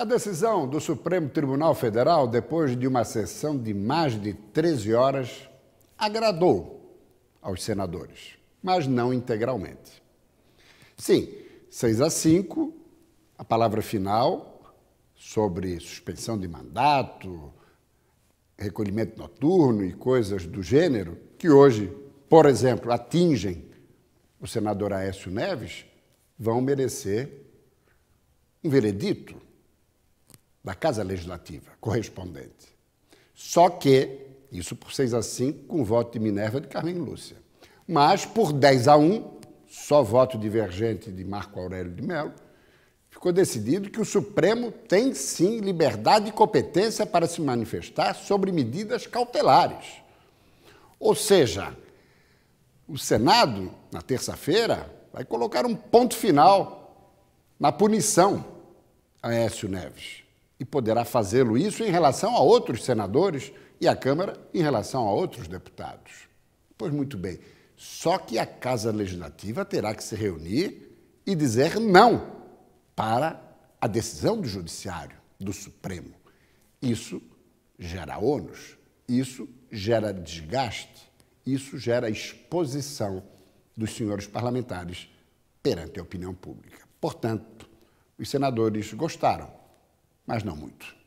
A decisão do Supremo Tribunal Federal, depois de uma sessão de mais de 13 horas, agradou aos senadores, mas não integralmente. Sim, 6 a 5, a palavra final sobre suspensão de mandato, recolhimento noturno e coisas do gênero, que hoje, por exemplo, atingem o senador Aécio Neves, vão merecer um veredito da Casa Legislativa correspondente. Só que, isso por 6 a 5, com voto de Minerva de Carmen Lúcia. Mas, por 10 a 1, só voto divergente de Marco Aurélio de Mello, ficou decidido que o Supremo tem sim liberdade e competência para se manifestar sobre medidas cautelares. Ou seja, o Senado, na terça-feira, vai colocar um ponto final na punição a Écio Neves e poderá fazê-lo isso em relação a outros senadores e a Câmara em relação a outros deputados. Pois muito bem, só que a Casa Legislativa terá que se reunir e dizer não para a decisão do Judiciário, do Supremo. Isso gera ônus, isso gera desgaste, isso gera exposição dos senhores parlamentares perante a opinião pública. Portanto, os senadores gostaram mas não muito.